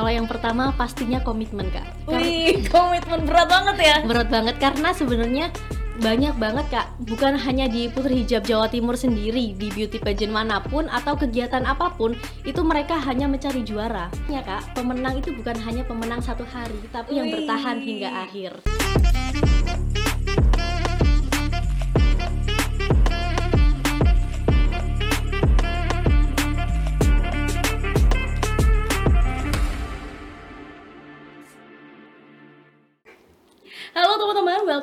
Kalau yang pertama pastinya komitmen kak. Kar Wih komitmen berat banget ya. Berat banget karena sebenarnya banyak banget kak bukan hanya di Putri Hijab Jawa Timur sendiri di beauty pageant manapun atau kegiatan apapun itu mereka hanya mencari juara ya kak pemenang itu bukan hanya pemenang satu hari tapi Wih. yang bertahan hingga akhir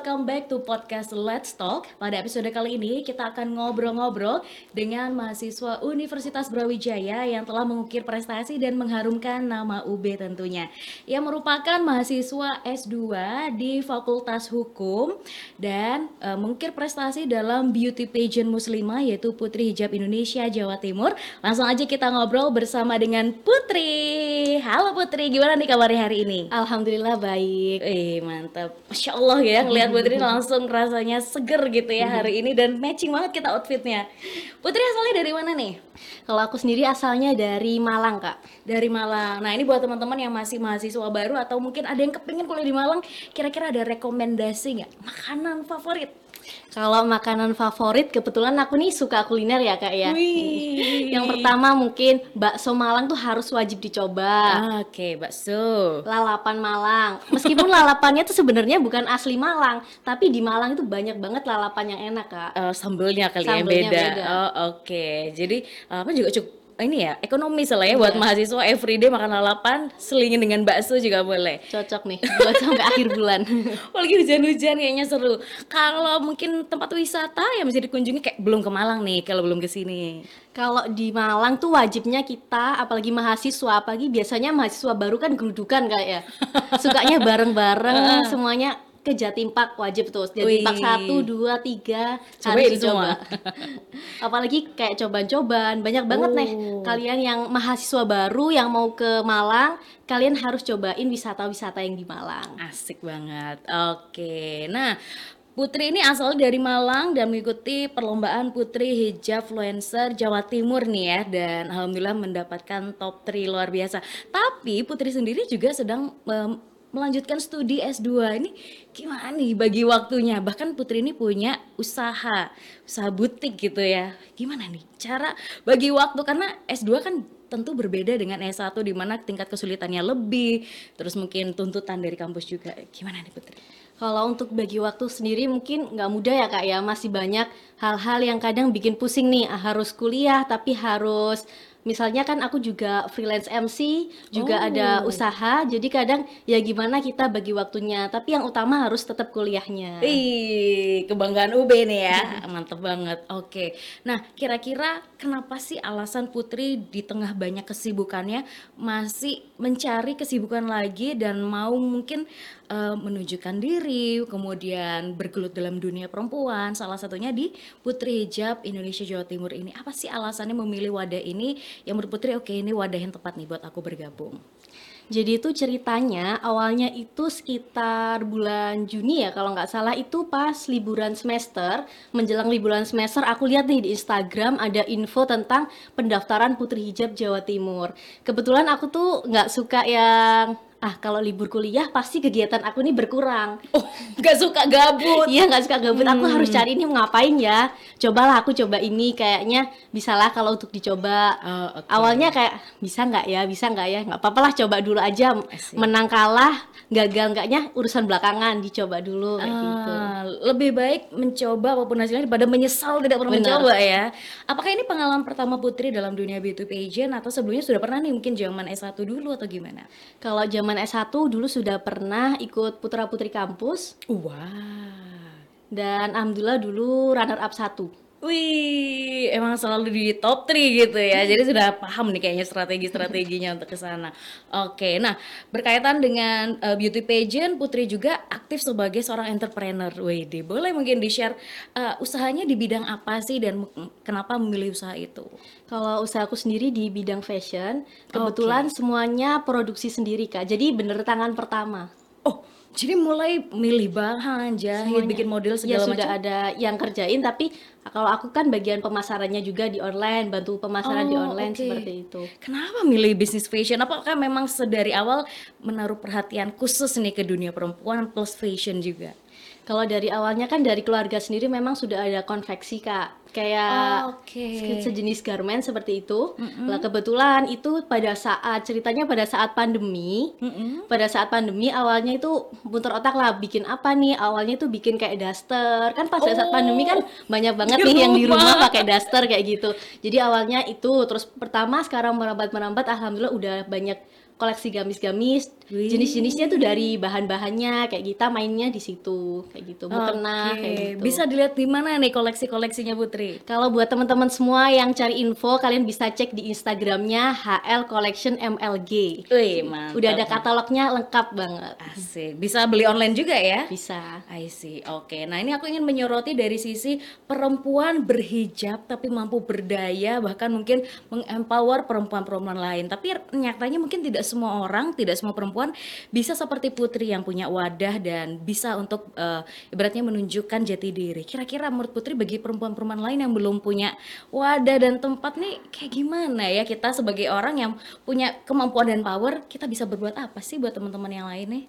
welcome back to podcast Let's Talk. Pada episode kali ini kita akan ngobrol-ngobrol dengan mahasiswa Universitas Brawijaya yang telah mengukir prestasi dan mengharumkan nama UB tentunya. Ia merupakan mahasiswa S2 di Fakultas Hukum dan e, mengukir prestasi dalam beauty pageant muslimah yaitu Putri Hijab Indonesia Jawa Timur. Langsung aja kita ngobrol bersama dengan Putri. Halo Putri, gimana nih kabar hari ini? Alhamdulillah baik. Eh mantap. Masya Allah ya, ngeliat Putri langsung rasanya seger gitu ya hari ini dan matching banget kita outfitnya. Putri asalnya dari mana nih? Kalau aku sendiri asalnya dari Malang kak. Dari Malang. Nah ini buat teman-teman yang masih mahasiswa baru atau mungkin ada yang kepingin kuliah di Malang, kira-kira ada rekomendasi nggak makanan favorit? Kalau makanan favorit kebetulan aku nih suka kuliner ya kak ya. Wih. Yang pertama mungkin bakso Malang tuh harus wajib dicoba. Oke okay, bakso. Lalapan Malang. Meskipun lalapannya tuh sebenarnya bukan asli Malang, tapi di Malang itu banyak banget lalapan yang enak kak. Uh, sambelnya kali ya, sambelnya yang beda. beda. Oh oke. Okay. Jadi eh, apa juga cukup ini ya ekonomi lah ya buat yeah. mahasiswa everyday makan lalapan selingin dengan bakso juga boleh cocok nih buat sampai akhir bulan Apalagi hujan-hujan kayaknya seru kalau mungkin tempat wisata yang bisa dikunjungi kayak belum ke Malang nih kalau belum ke sini kalau di Malang tuh wajibnya kita apalagi mahasiswa apalagi biasanya mahasiswa baru kan gerudukan kayak ya sukanya bareng-bareng semuanya ke Jatim Park wajib tuh Jatim Park satu dua tiga harus coba apalagi kayak cobaan-cobaan banyak banget oh. nih kalian yang mahasiswa baru yang mau ke Malang kalian harus cobain wisata-wisata yang di Malang asik banget oke nah Putri ini asal dari Malang dan mengikuti perlombaan Putri Hijab Fluencer Jawa Timur nih ya dan alhamdulillah mendapatkan top 3 luar biasa. Tapi Putri sendiri juga sedang melanjutkan studi S2 ini gimana nih bagi waktunya? Bahkan Putri ini punya usaha, usaha butik gitu ya. Gimana nih cara bagi waktu karena S2 kan tentu berbeda dengan S1 di mana tingkat kesulitannya lebih, terus mungkin tuntutan dari kampus juga. Gimana nih Putri? Kalau untuk bagi waktu sendiri mungkin nggak mudah ya kak ya, masih banyak hal-hal yang kadang bikin pusing nih, harus kuliah tapi harus misalnya kan aku juga freelance MC, juga oh. ada usaha, jadi kadang ya gimana kita bagi waktunya, tapi yang utama harus tetap kuliahnya. Ih, kebanggaan UB nih ya, mantep banget. Oke, nah kira-kira kenapa sih alasan Putri di tengah banyak kesibukannya masih mencari kesibukan lagi dan mau mungkin uh, menunjukkan diri, kemudian bergelut dalam dunia perempuan, salah satunya di Putri Hijab Indonesia Jawa Timur ini. Apa sih alasannya memilih wadah ini yang menurut Putri oke ini wadah yang tepat nih buat aku bergabung? Jadi itu ceritanya awalnya itu sekitar bulan Juni ya kalau nggak salah itu pas liburan semester menjelang liburan semester aku lihat nih di Instagram ada info tentang pendaftaran Putri Hijab Jawa Timur. Kebetulan aku tuh nggak suka yang ah kalau libur kuliah pasti kegiatan aku ini berkurang. Oh, gak suka gabut. Iya gak suka gabut. Hmm. Aku harus cari ini ngapain ya? Cobalah aku coba ini kayaknya bisalah kalau untuk dicoba. Oh, okay. Awalnya kayak bisa nggak ya? Bisa nggak ya? Nggak apa-apa lah coba dulu aja. Menang kalah, gagal nggaknya urusan belakangan dicoba dulu Uh, gitu. Lebih baik mencoba apapun hasilnya daripada menyesal tidak pernah Bener. mencoba ya. Apakah ini pengalaman pertama Putri dalam dunia b 2 beauty agent atau sebelumnya sudah pernah nih mungkin zaman S1 dulu atau gimana? Kalau zaman teman S1 dulu sudah pernah ikut putra-putri kampus. Wah. Wow. Dan alhamdulillah dulu runner up satu. Wih, emang selalu di top 3 gitu ya. Jadi sudah paham nih kayaknya strategi-strateginya untuk kesana. Oke, nah berkaitan dengan uh, beauty pageant, Putri juga aktif sebagai seorang entrepreneur. Wede, boleh mungkin di-share uh, usahanya di bidang apa sih dan kenapa memilih usaha itu? Kalau usaha aku sendiri di bidang fashion, kebetulan okay. semuanya produksi sendiri, Kak. Jadi bener tangan pertama. Jadi mulai milih bahan, jahit, Semuanya. bikin model ya, segala ya, macam. sudah ada yang kerjain tapi kalau aku kan bagian pemasarannya juga di online, bantu pemasaran oh, di online okay. seperti itu. Kenapa milih bisnis fashion? Apakah memang sedari awal menaruh perhatian khusus nih ke dunia perempuan plus fashion juga? Kalau dari awalnya kan dari keluarga sendiri memang sudah ada konveksi kak kayak oh, okay. sejenis garment seperti itu. Mm -mm. Lah kebetulan itu pada saat ceritanya pada saat pandemi. Mm -mm. Pada saat pandemi awalnya itu muter otak lah bikin apa nih? Awalnya itu bikin kayak daster. Kan pas oh. saat pandemi kan oh. banyak banget nih yang di rumah pakai daster kayak gitu. Jadi awalnya itu terus pertama sekarang merambat-merambat alhamdulillah udah banyak koleksi gamis-gamis jenis-jenisnya tuh dari bahan-bahannya kayak kita mainnya di situ kayak gitu mau okay. kayak gitu bisa dilihat di mana nih koleksi-koleksinya Putri kalau buat teman-teman semua yang cari info kalian bisa cek di Instagramnya HL Collection MLG Wih, mantap. udah ada katalognya lengkap banget asik bisa beli online juga ya bisa I see oke okay. nah ini aku ingin menyoroti dari sisi perempuan berhijab tapi mampu berdaya bahkan mungkin mengempower perempuan-perempuan lain tapi nyatanya mungkin tidak semua orang, tidak semua perempuan bisa seperti Putri yang punya wadah dan bisa untuk uh, ibaratnya menunjukkan jati diri. Kira-kira menurut Putri bagi perempuan-perempuan lain yang belum punya wadah dan tempat nih kayak gimana ya kita sebagai orang yang punya kemampuan dan power, kita bisa berbuat apa sih buat teman-teman yang lain nih?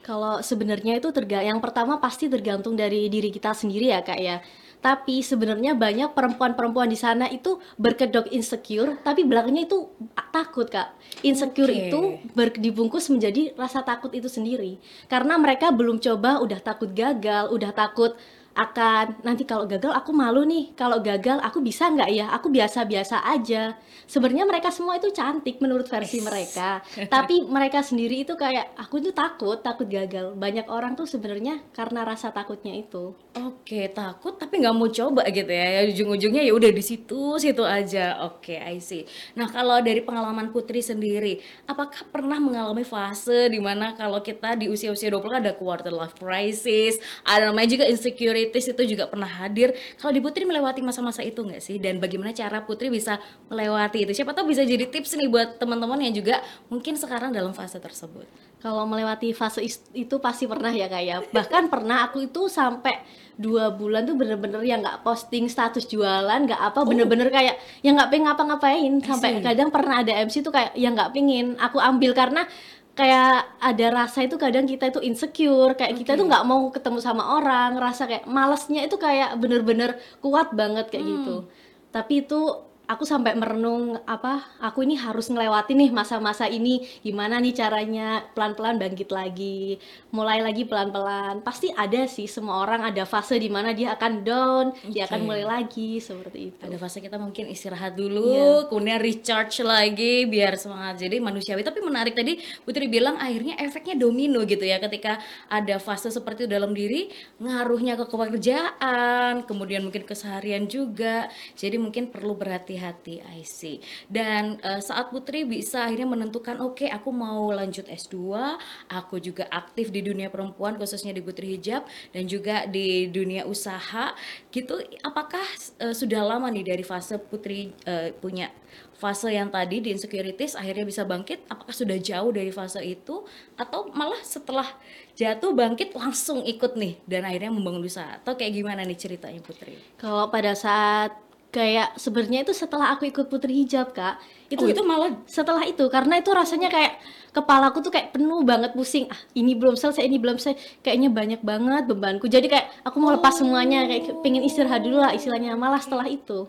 Kalau sebenarnya itu terga yang pertama pasti tergantung dari diri kita sendiri ya kak ya tapi sebenarnya banyak perempuan-perempuan di sana itu berkedok insecure tapi belakangnya itu takut kak insecure okay. itu ber, dibungkus menjadi rasa takut itu sendiri karena mereka belum coba udah takut gagal udah takut akan nanti kalau gagal aku malu nih kalau gagal aku bisa nggak ya aku biasa-biasa aja sebenarnya mereka semua itu cantik menurut versi yes. mereka tapi mereka sendiri itu kayak aku itu takut takut gagal banyak orang tuh sebenarnya karena rasa takutnya itu oke takut tapi nggak mau coba gitu ya, ya ujung-ujungnya ya udah di situ situ aja oke I see nah kalau dari pengalaman Putri sendiri apakah pernah mengalami fase dimana kalau kita di usia-usia 20 ada quarter life crisis ada namanya juga insecurity kritis itu juga pernah hadir. Kalau di Putri melewati masa-masa itu nggak sih? Dan bagaimana cara Putri bisa melewati itu? Siapa tahu bisa jadi tips nih buat teman-teman yang juga mungkin sekarang dalam fase tersebut. Kalau melewati fase itu pasti pernah ya kayak. Ya. Bahkan pernah aku itu sampai dua bulan tuh bener-bener yang nggak posting status jualan, nggak apa, oh. bener-bener oh. kayak yang nggak pengen ngapa-ngapain. Sampai kadang pernah ada MC tuh kayak yang nggak pingin. aku ambil karena kayak ada rasa itu kadang kita itu insecure kayak okay. kita itu nggak mau ketemu sama orang rasa kayak malesnya itu kayak bener-bener kuat banget kayak hmm. gitu tapi itu aku sampai merenung apa aku ini harus ngelewatin nih masa-masa ini gimana nih caranya pelan-pelan bangkit lagi mulai lagi pelan-pelan pasti ada sih semua orang ada fase di mana dia akan down okay. dia akan mulai lagi seperti itu ada fase kita mungkin istirahat dulu yeah. kemudian recharge lagi biar semangat jadi manusiawi tapi menarik tadi Putri bilang akhirnya efeknya domino gitu ya ketika ada fase seperti itu dalam diri ngaruhnya ke pekerjaan kemudian mungkin keseharian juga jadi mungkin perlu berhati hati I see. Dan uh, saat Putri bisa akhirnya menentukan oke okay, aku mau lanjut S2, aku juga aktif di dunia perempuan khususnya di Putri Hijab dan juga di dunia usaha gitu. Apakah uh, sudah lama nih dari fase Putri uh, punya fase yang tadi di insecurities akhirnya bisa bangkit apakah sudah jauh dari fase itu atau malah setelah jatuh bangkit langsung ikut nih dan akhirnya membangun usaha atau kayak gimana nih ceritanya Putri? Kalau pada saat kayak sebenarnya itu setelah aku ikut putri hijab kak itu oh, iya? itu malah setelah itu karena itu rasanya kayak kepalaku tuh kayak penuh banget pusing ah ini belum selesai ini belum selesai kayaknya banyak banget bebanku jadi kayak aku mau lepas semuanya kayak pengen istirahat dulu lah istilahnya malah setelah itu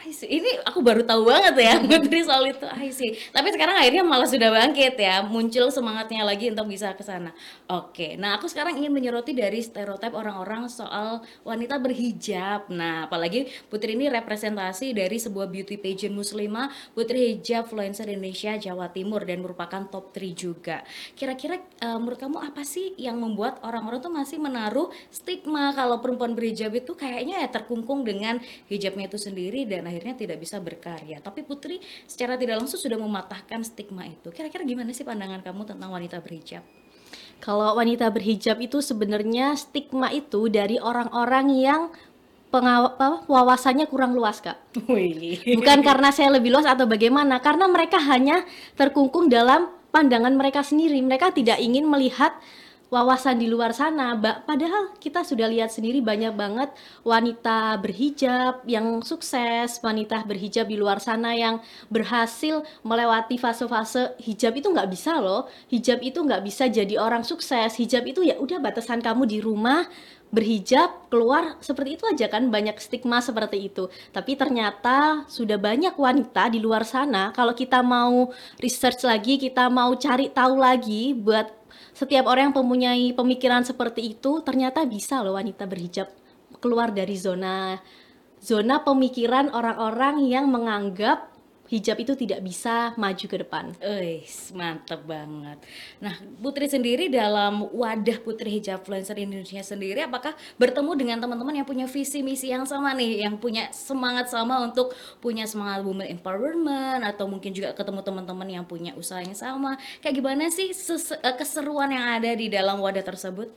I Ini aku baru tahu banget ya Putri hmm. soal itu. I Tapi sekarang akhirnya malah sudah bangkit ya, muncul semangatnya lagi untuk bisa ke sana. Oke. Nah, aku sekarang ingin menyoroti dari stereotip orang-orang soal wanita berhijab. Nah, apalagi Putri ini representasi dari sebuah beauty pageant muslimah Putri Hijab Influencer Indonesia Jawa Timur dan merupakan top 3 juga. Kira-kira uh, menurut kamu apa sih yang membuat orang-orang tuh masih menaruh stigma kalau perempuan berhijab itu kayaknya ya terkungkung dengan hijabnya itu sendiri dan akhirnya tidak bisa berkarya. Tapi Putri secara tidak langsung sudah mematahkan stigma itu. Kira-kira gimana sih pandangan kamu tentang wanita berhijab? Kalau wanita berhijab itu sebenarnya stigma itu dari orang-orang yang pengawa, wawasannya kurang luas kak. Wih. Bukan karena saya lebih luas atau bagaimana, karena mereka hanya terkungkung dalam pandangan mereka sendiri. Mereka tidak ingin melihat wawasan di luar sana. Padahal kita sudah lihat sendiri banyak banget wanita berhijab yang sukses, wanita berhijab di luar sana yang berhasil melewati fase-fase hijab itu nggak bisa loh. Hijab itu nggak bisa jadi orang sukses. Hijab itu ya udah batasan kamu di rumah, berhijab keluar seperti itu aja kan banyak stigma seperti itu tapi ternyata sudah banyak wanita di luar sana kalau kita mau research lagi kita mau cari tahu lagi buat setiap orang yang mempunyai pemikiran seperti itu ternyata bisa loh wanita berhijab keluar dari zona zona pemikiran orang-orang yang menganggap hijab itu tidak bisa maju ke depan. Eis, mantep banget. Nah, Putri sendiri dalam wadah Putri Hijab Influencer Indonesia sendiri, apakah bertemu dengan teman-teman yang punya visi misi yang sama nih, yang punya semangat sama untuk punya semangat women empowerment, atau mungkin juga ketemu teman-teman yang punya usaha yang sama. Kayak gimana sih eh, keseruan yang ada di dalam wadah tersebut?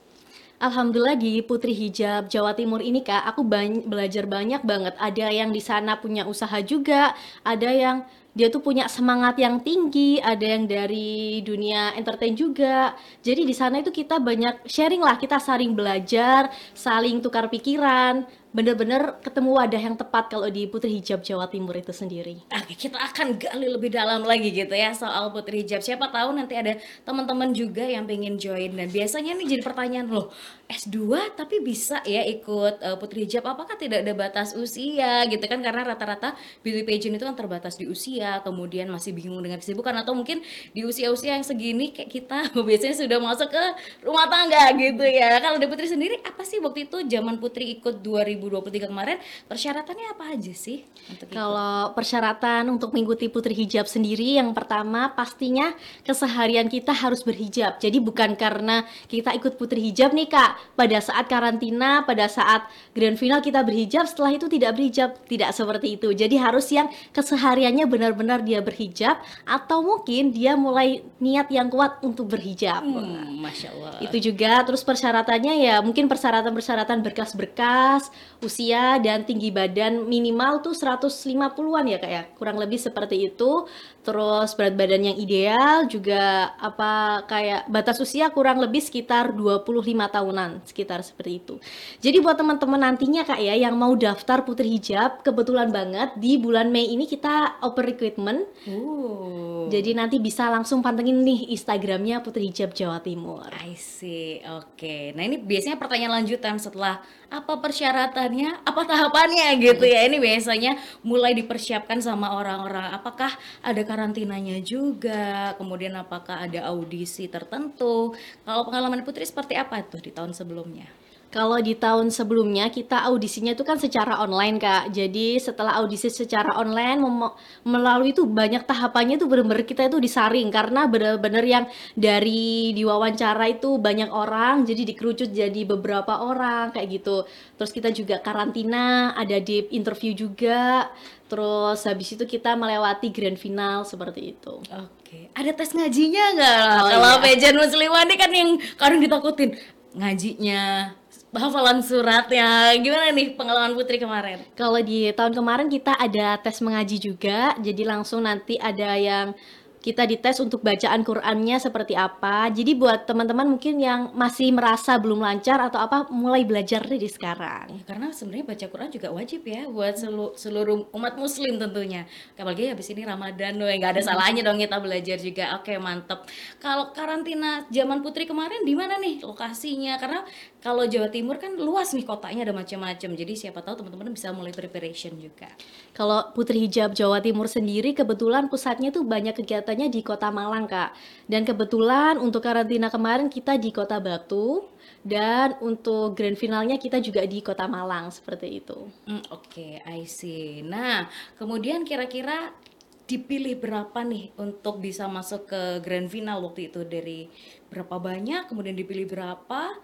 Alhamdulillah di Putri Hijab Jawa Timur ini Kak, aku bany belajar banyak banget. Ada yang di sana punya usaha juga, ada yang dia tuh punya semangat yang tinggi, ada yang dari dunia entertain juga. Jadi di sana itu kita banyak sharing lah, kita saling belajar, saling tukar pikiran, benar-benar ketemu wadah yang tepat kalau di Putri Hijab Jawa Timur itu sendiri. Oke, kita akan gali lebih dalam lagi gitu ya soal Putri Hijab. Siapa tahu nanti ada teman-teman juga yang pengen join dan biasanya nih jadi pertanyaan loh, S2 tapi bisa ya ikut uh, putri hijab apakah tidak ada batas usia gitu kan karena rata-rata beauty pageant itu kan terbatas di usia kemudian masih bingung dengan kesibukan atau mungkin di usia-usia yang segini kayak kita biasanya sudah masuk ke rumah tangga gitu ya kalau di putri sendiri apa sih waktu itu zaman putri ikut 2023 kemarin persyaratannya apa aja sih untuk kalau ikut? persyaratan untuk mengikuti putri hijab sendiri yang pertama pastinya keseharian kita harus berhijab jadi bukan karena kita ikut putri hijab nih kak pada saat karantina, pada saat grand final kita berhijab, setelah itu tidak berhijab, tidak seperti itu. Jadi harus yang kesehariannya benar-benar dia berhijab atau mungkin dia mulai niat yang kuat untuk berhijab. Hmm, Masya Allah. Itu juga terus persyaratannya ya mungkin persyaratan-persyaratan berkas-berkas, usia dan tinggi badan minimal tuh 150-an ya kayak ya. kurang lebih seperti itu terus berat badan yang ideal juga apa kayak batas usia kurang lebih sekitar 25 tahunan sekitar seperti itu. Jadi buat teman-teman nantinya Kak ya yang mau daftar Putri Hijab kebetulan banget di bulan Mei ini kita open recruitment. Ooh. Jadi nanti bisa langsung pantengin nih Instagramnya Putri Hijab Jawa Timur. I see. Oke. Okay. Nah, ini biasanya pertanyaan lanjutan setelah apa persyaratannya, apa tahapannya gitu ya. Ini biasanya mulai dipersiapkan sama orang-orang. Apakah ada karantinanya juga, kemudian apakah ada audisi tertentu. Kalau pengalaman Putri seperti apa tuh di tahun sebelumnya? Kalau di tahun sebelumnya kita audisinya itu kan secara online Kak. Jadi setelah audisi secara online melalui itu banyak tahapannya itu benar-benar kita itu disaring karena benar-benar yang dari diwawancara itu banyak orang jadi dikerucut jadi beberapa orang kayak gitu. Terus kita juga karantina, ada di interview juga. Terus habis itu kita melewati grand final seperti itu. Oke. Ada tes ngajinya nggak? Oh, Kalau iya. pejan musliman ini kan yang kadang ditakutin ngajinya hafalan suratnya. Gimana nih pengalaman Putri kemarin? Kalau di tahun kemarin kita ada tes mengaji juga, jadi langsung nanti ada yang kita dites untuk bacaan Qurannya seperti apa. Jadi buat teman-teman mungkin yang masih merasa belum lancar atau apa, mulai belajar dari sekarang. Ya, karena sebenarnya baca Quran juga wajib ya buat selu seluruh umat Muslim tentunya. Apalagi habis ini Ramadan, loh, nggak ada hmm. salahnya dong kita belajar juga. Oke mantep. Kalau karantina zaman Putri kemarin di mana nih lokasinya? Karena kalau Jawa Timur kan luas nih kotanya ada macam-macam. Jadi siapa tahu teman-teman bisa mulai preparation juga. Kalau Putri Hijab Jawa Timur sendiri kebetulan pusatnya tuh banyak kegiatannya di Kota Malang, Kak. Dan kebetulan untuk karantina kemarin kita di Kota Batu dan untuk grand finalnya kita juga di Kota Malang seperti itu. Mm, Oke, okay, I see. Nah, kemudian kira-kira dipilih berapa nih untuk bisa masuk ke grand final waktu itu dari berapa banyak kemudian dipilih berapa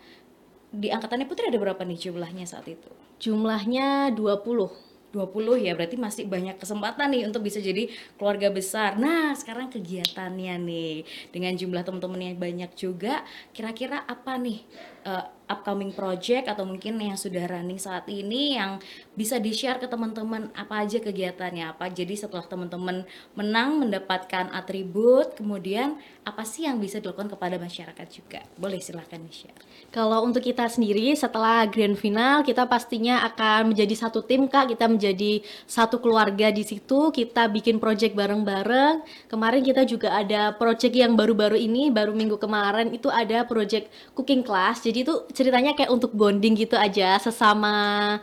di angkatannya Putri ada berapa nih jumlahnya saat itu? Jumlahnya 20. 20 ya berarti masih banyak kesempatan nih untuk bisa jadi keluarga besar. Nah, sekarang kegiatannya nih dengan jumlah teman-teman yang banyak juga, kira-kira apa nih uh, upcoming project atau mungkin yang sudah running saat ini yang bisa di-share ke teman-teman apa aja kegiatannya apa. Jadi setelah teman-teman menang mendapatkan atribut, kemudian apa sih yang bisa dilakukan kepada masyarakat juga? Boleh silahkan di-share. Kalau untuk kita sendiri setelah grand final kita pastinya akan menjadi satu tim Kak, kita menjadi satu keluarga di situ, kita bikin project bareng-bareng. Kemarin kita juga ada project yang baru-baru ini, baru minggu kemarin itu ada project cooking class. Jadi itu ceritanya kayak untuk bonding gitu aja sesama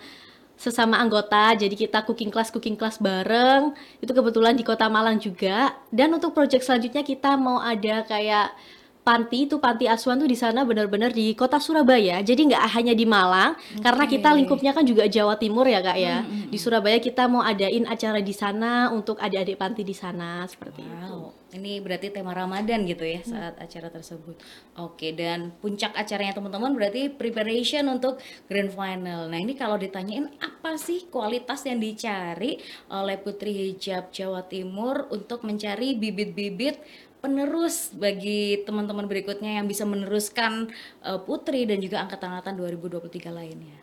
sesama anggota. Jadi kita cooking class cooking class bareng. Itu kebetulan di Kota Malang juga. Dan untuk project selanjutnya kita mau ada kayak panti itu panti asuhan tuh di sana benar-benar di kota Surabaya. Jadi nggak hanya di Malang okay. karena kita lingkupnya kan juga Jawa Timur ya Kak ya. Mm -hmm. Di Surabaya kita mau adain acara di sana untuk adik-adik panti di sana seperti wow. itu. Ini berarti tema Ramadan gitu ya hmm. saat acara tersebut. Oke, dan puncak acaranya teman-teman berarti preparation untuk grand final. Nah, ini kalau ditanyain apa sih kualitas yang dicari oleh Putri Hijab Jawa Timur untuk mencari bibit-bibit penerus bagi teman-teman berikutnya yang bisa meneruskan eh, Putri dan juga angkatan-angkatan 2023 lainnya?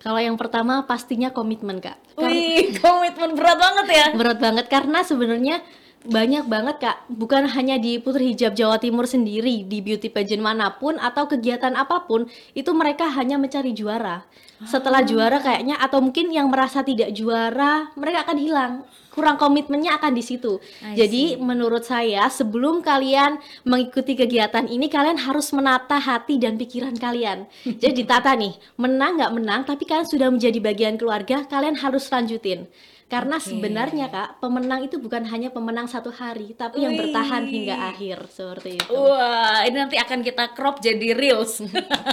Kalau yang pertama pastinya komitmen kak. Wih, komitmen berat banget ya. Berat banget karena sebenarnya banyak banget Kak, bukan hanya di Putri Hijab Jawa Timur sendiri, di beauty pageant manapun atau kegiatan apapun, itu mereka hanya mencari juara. Setelah ah. juara kayaknya atau mungkin yang merasa tidak juara, mereka akan hilang. Kurang komitmennya akan di situ. Jadi menurut saya sebelum kalian mengikuti kegiatan ini kalian harus menata hati dan pikiran kalian. Jadi tata nih, menang nggak menang tapi kalian sudah menjadi bagian keluarga, kalian harus lanjutin. Karena okay. sebenarnya Kak, pemenang itu bukan hanya pemenang satu hari, tapi yang bertahan hingga akhir seperti itu. Wah, ini nanti akan kita crop jadi reels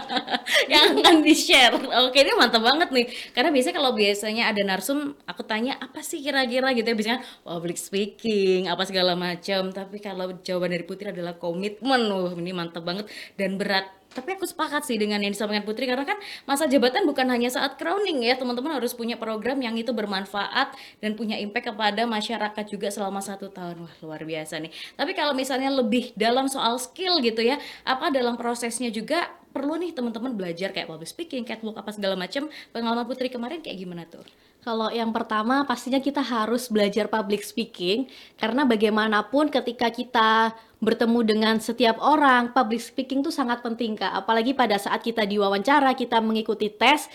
yang akan di share. Oke, ini mantap banget nih. Karena biasanya kalau biasanya ada narsum, aku tanya apa sih kira-kira gitu ya biasanya public speaking, apa segala macam. Tapi kalau jawaban dari Putri adalah komitmen. Wah, ini mantap banget dan berat tapi aku sepakat sih dengan yang disampaikan Putri karena kan masa jabatan bukan hanya saat crowning ya teman-teman harus punya program yang itu bermanfaat dan punya impact kepada masyarakat juga selama satu tahun wah luar biasa nih tapi kalau misalnya lebih dalam soal skill gitu ya apa dalam prosesnya juga perlu nih teman-teman belajar kayak public speaking, catwalk apa segala macam. Pengalaman Putri kemarin kayak gimana tuh? Kalau yang pertama pastinya kita harus belajar public speaking karena bagaimanapun ketika kita bertemu dengan setiap orang, public speaking itu sangat penting Kak. Apalagi pada saat kita diwawancara, kita mengikuti tes,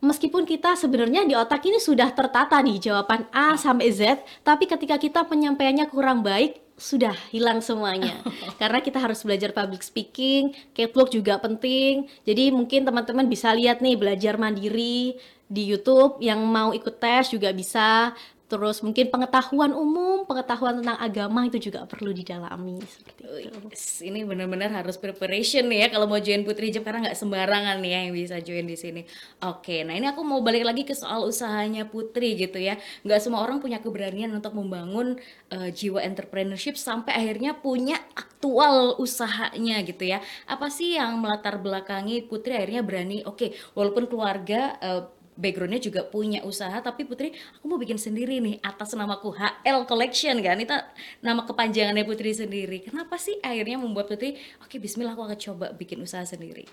meskipun kita sebenarnya di otak ini sudah tertata nih jawaban A sampai Z, tapi ketika kita penyampaiannya kurang baik, sudah hilang semuanya karena kita harus belajar public speaking catwalk juga penting jadi mungkin teman-teman bisa lihat nih belajar mandiri di YouTube yang mau ikut tes juga bisa terus mungkin pengetahuan umum, pengetahuan tentang agama itu juga perlu didalami seperti oh, itu. Ini benar-benar harus preparation ya kalau mau join Putri Hijab karena nggak sembarangan ya yang bisa join di sini. Oke, nah ini aku mau balik lagi ke soal usahanya Putri gitu ya. Nggak semua orang punya keberanian untuk membangun uh, jiwa entrepreneurship sampai akhirnya punya aktual usahanya gitu ya. Apa sih yang melatar belakangi Putri akhirnya berani? Oke, walaupun keluarga uh, backgroundnya juga punya usaha tapi Putri aku mau bikin sendiri nih atas namaku HL Collection kan itu nama kepanjangannya Putri sendiri kenapa sih akhirnya membuat Putri oke okay, Bismillah aku akan coba bikin usaha sendiri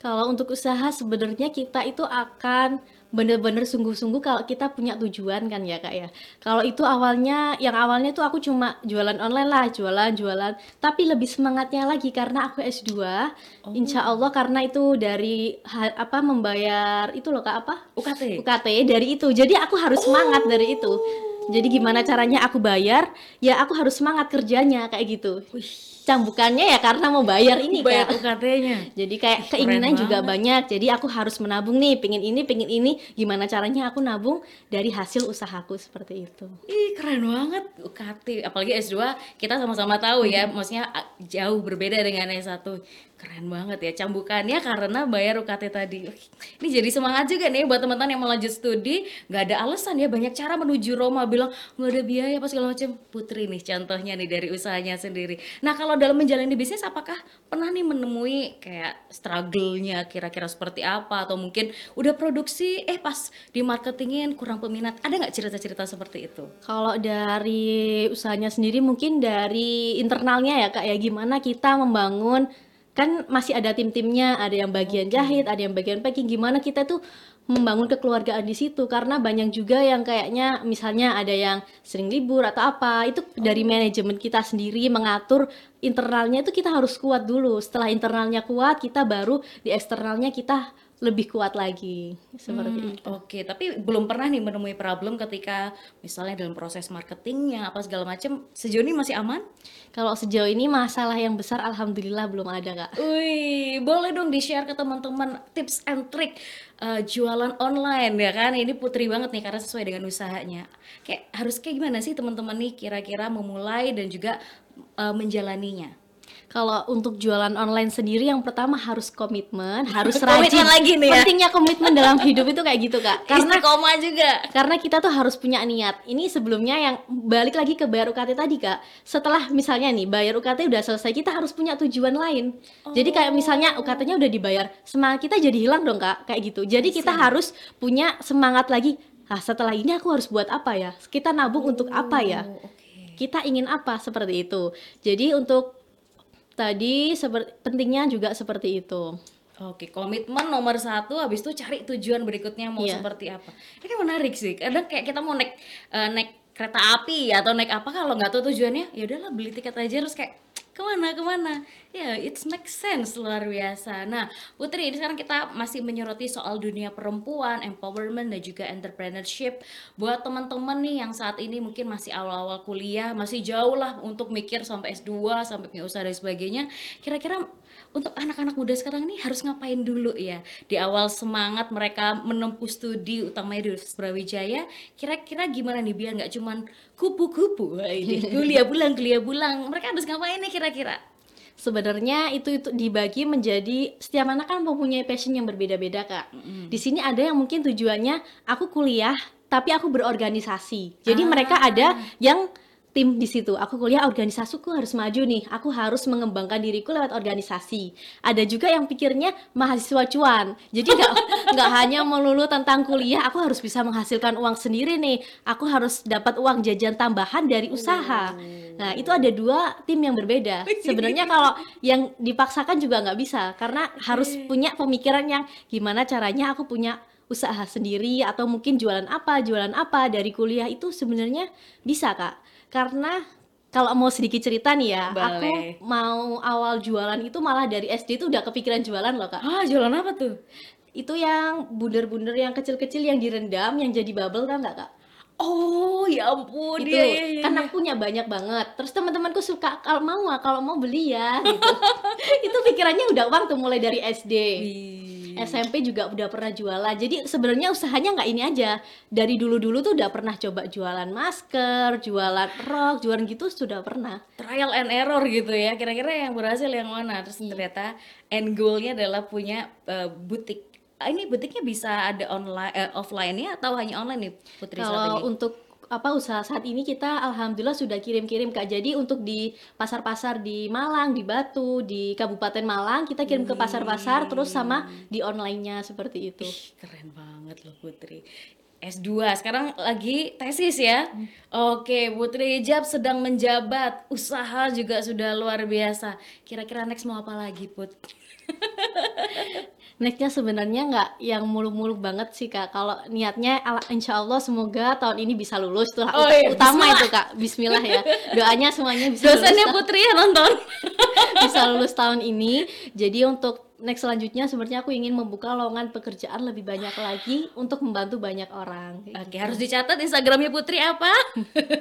kalau untuk usaha sebenarnya kita itu akan benar-benar sungguh-sungguh kalau kita punya tujuan kan ya kak ya kalau itu awalnya yang awalnya tuh aku cuma jualan online lah jualan jualan tapi lebih semangatnya lagi karena aku S2 oh. insya Allah karena itu dari apa membayar itu loh kak apa UKT UKT dari itu jadi aku harus oh. semangat dari itu oh. jadi gimana caranya aku bayar ya aku harus semangat kerjanya kayak gitu Wih cambukannya ya karena mau bayar ini bayar kan. UKT-nya. Jadi kayak keinginan juga banyak. Jadi aku harus menabung nih, pingin ini, pingin ini. Gimana caranya aku nabung dari hasil usahaku seperti itu. Ih, keren banget UKT. Apalagi S2 kita sama-sama tahu ya. hmm. ya, maksudnya jauh berbeda dengan S1. Keren banget ya cambukannya karena bayar UKT tadi. Ini jadi semangat juga nih buat teman-teman yang mau lanjut studi. nggak ada alasan ya banyak cara menuju Roma bilang nggak ada biaya apa kalau macam. Putri nih contohnya nih dari usahanya sendiri. Nah kalau dalam menjalani bisnis apakah pernah nih menemui kayak struggle-nya kira-kira seperti apa atau mungkin udah produksi eh pas di marketingin kurang peminat ada nggak cerita-cerita seperti itu? Kalau dari usahanya sendiri mungkin dari internalnya ya kak ya gimana kita membangun kan masih ada tim-timnya, ada yang bagian jahit, ada yang bagian packing. Gimana kita tuh membangun kekeluargaan di situ? Karena banyak juga yang kayaknya misalnya ada yang sering libur atau apa. Itu dari manajemen kita sendiri mengatur internalnya itu kita harus kuat dulu. Setelah internalnya kuat, kita baru di eksternalnya kita lebih kuat lagi seperti hmm, itu. Oke, okay. tapi belum pernah nih menemui problem ketika misalnya dalam proses marketingnya apa segala macam. Sejauh ini masih aman? Kalau sejauh ini masalah yang besar, alhamdulillah belum ada kak. Wih, boleh dong di share ke teman-teman tips and trick uh, jualan online ya kan? Ini putri banget nih karena sesuai dengan usahanya. Kayak harus kayak gimana sih teman-teman nih kira-kira memulai dan juga uh, menjalaninya? Kalau untuk jualan online sendiri yang pertama harus komitmen, harus rajin. komitmen lagi nih ya. Pentingnya komitmen dalam hidup itu kayak gitu, Kak. Karena koma juga. Karena kita tuh harus punya niat. Ini sebelumnya yang balik lagi ke bayar UKT tadi, Kak. Setelah misalnya nih bayar UKT udah selesai, kita harus punya tujuan lain. Oh. Jadi kayak oh. misalnya UKT-nya udah dibayar, semangat kita jadi hilang dong, Kak, kayak gitu. Jadi iya kita harus punya semangat lagi. Nah, setelah ini aku harus buat apa ya? Kita nabung oh, untuk apa ya? Oh, kita ingin apa seperti itu. Jadi untuk tadi seperti, pentingnya juga seperti itu. Oke, komitmen nomor satu, habis itu cari tujuan berikutnya mau yeah. seperti apa. Ini kan menarik sih. Kadang kayak kita mau naik uh, naik kereta api atau naik apa kalau nggak tahu tujuannya, ya udahlah beli tiket aja terus kayak kemana kemana ya yeah, it's make sense luar biasa nah Putri ini sekarang kita masih menyoroti soal dunia perempuan empowerment dan juga entrepreneurship buat teman-teman nih yang saat ini mungkin masih awal-awal kuliah masih jauh lah untuk mikir sampai S2 sampai punya usaha dan sebagainya kira-kira untuk anak-anak muda sekarang ini harus ngapain dulu ya di awal semangat mereka menempuh studi utamanya di Universitas Brawijaya kira-kira gimana nih biar nggak cuma kupu-kupu kuliah pulang kuliah pulang mereka harus ngapain nih kira-kira sebenarnya itu itu dibagi menjadi setiap anak kan mempunyai passion yang berbeda-beda kak. Mm. Di sini ada yang mungkin tujuannya aku kuliah tapi aku berorganisasi. Jadi ah. mereka ada yang tim di situ. Aku kuliah organisasiku harus maju nih. Aku harus mengembangkan diriku lewat organisasi. Ada juga yang pikirnya mahasiswa cuan. Jadi nggak nggak hanya melulu tentang kuliah. Aku harus bisa menghasilkan uang sendiri nih. Aku harus dapat uang jajan tambahan dari usaha. Nah itu ada dua tim yang berbeda. Sebenarnya kalau yang dipaksakan juga nggak bisa karena harus punya pemikiran yang gimana caranya aku punya usaha sendiri atau mungkin jualan apa, jualan apa dari kuliah itu sebenarnya bisa kak karena kalau mau sedikit cerita nih ya, Boleh. aku mau awal jualan itu malah dari SD itu udah kepikiran jualan loh kak. Ah jualan apa tuh? Itu yang bundar-bundar yang kecil-kecil yang direndam yang jadi bubble kan nggak kak? Oh ya ampun itu iya, iya, iya. karena iya. punya banyak banget. Terus teman-temanku suka kalau mau kalau mau beli ya. Gitu. itu pikirannya udah uang tuh mulai dari SD. Wih Hmm. SMP juga udah pernah jualan. Jadi sebenarnya usahanya nggak ini aja. Dari dulu-dulu tuh udah pernah coba jualan masker, jualan rok, jualan gitu sudah pernah. Trial and error gitu ya. Kira-kira yang berhasil yang mana? Terus iya. ternyata end goalnya adalah punya uh, butik. Ah, ini butiknya bisa ada online, uh, eh, offline ya atau hanya online nih, Putri? Kalau untuk apa usaha saat ini kita alhamdulillah sudah kirim-kirim Kak. Jadi untuk di pasar-pasar di Malang, di Batu, di Kabupaten Malang kita kirim ke pasar-pasar terus sama di online-nya seperti itu. Ih, keren banget loh Putri. S2 sekarang lagi tesis ya. Mm-hmm. Oke, Putri Ijab sedang menjabat, usaha juga sudah luar biasa. Kira-kira next mau apa lagi, Put? Nextnya sebenarnya nggak yang muluk-muluk banget sih kak. Kalau niatnya, ala, insya Allah semoga tahun ini bisa lulus tuh. Oh, iya, utama bismillah. itu kak, Bismillah ya. Doanya semuanya bisa. Dosennya lulus, Putri ya nonton. bisa lulus tahun ini. Jadi untuk next selanjutnya sebenarnya aku ingin membuka lowongan pekerjaan lebih banyak lagi untuk membantu banyak orang. Oke, gitu. harus dicatat Instagramnya Putri apa?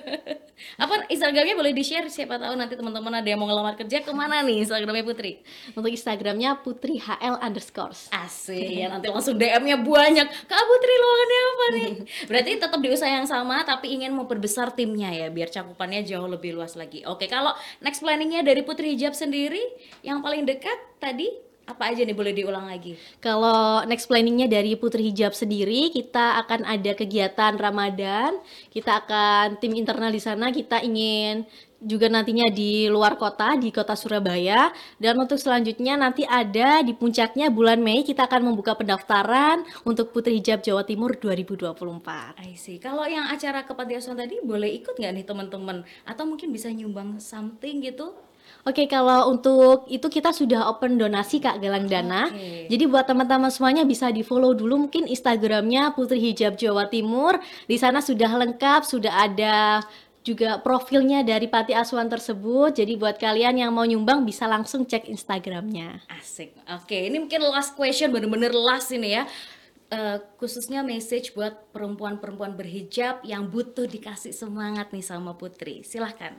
apa Instagramnya boleh di share siapa tahu nanti teman-teman ada yang mau ngelamar kerja kemana nih Instagramnya Putri? Untuk Instagramnya Putri HL underscore. Asik ya nanti langsung DM-nya banyak. Kak Putri lowongannya apa nih? Berarti tetap di usaha yang sama tapi ingin memperbesar timnya ya biar cakupannya jauh lebih luas lagi. Oke, kalau next planningnya dari Putri Hijab sendiri yang paling dekat tadi apa aja nih boleh diulang lagi? Kalau next planningnya dari Putri Hijab sendiri, kita akan ada kegiatan Ramadan, kita akan tim internal di sana, kita ingin juga nantinya di luar kota di kota Surabaya dan untuk selanjutnya nanti ada di puncaknya bulan Mei kita akan membuka pendaftaran untuk Putri Hijab Jawa Timur 2024. I see. Kalau yang acara kepentingan tadi boleh ikut nggak nih teman-teman atau mungkin bisa nyumbang something gitu? Oke, kalau untuk itu kita sudah open donasi Kak Galang Dana. Okay. Jadi buat teman-teman semuanya bisa di-follow dulu mungkin Instagramnya Putri Hijab Jawa Timur. Di sana sudah lengkap, sudah ada juga profilnya dari Pati Aswan tersebut. Jadi buat kalian yang mau nyumbang bisa langsung cek Instagramnya. Asik. Oke, ini mungkin last question, bener-bener last ini ya. Uh, khususnya message buat perempuan-perempuan berhijab yang butuh dikasih semangat nih sama Putri. Silahkan.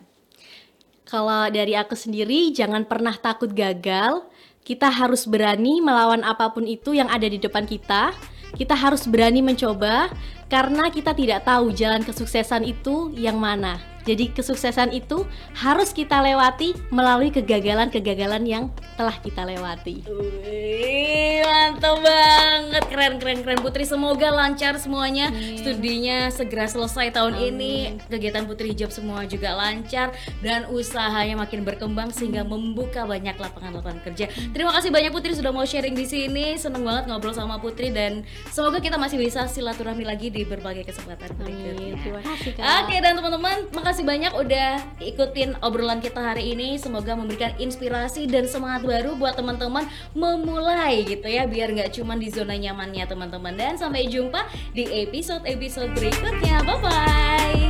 Kalau dari aku sendiri, jangan pernah takut gagal. Kita harus berani melawan apapun itu yang ada di depan kita. Kita harus berani mencoba karena kita tidak tahu jalan kesuksesan itu yang mana. Jadi kesuksesan itu harus kita lewati melalui kegagalan-kegagalan yang telah kita lewati. Wih, mantap banget, keren keren keren Putri. Semoga lancar semuanya, Amin. studinya segera selesai tahun Amin. ini, kegiatan Putri Hijab semua juga lancar dan usahanya makin berkembang sehingga membuka banyak lapangan-lapangan kerja. Terima kasih banyak Putri sudah mau sharing di sini, seneng banget ngobrol sama Putri dan semoga kita masih bisa silaturahmi lagi di berbagai kesempatan berikutnya. Terima kasih. Kak. Oke dan teman-teman, makasih kasih banyak udah ikutin obrolan kita hari ini. Semoga memberikan inspirasi dan semangat baru buat teman-teman memulai gitu ya, biar nggak cuma di zona nyamannya teman-teman. Dan sampai jumpa di episode-episode berikutnya. Bye bye.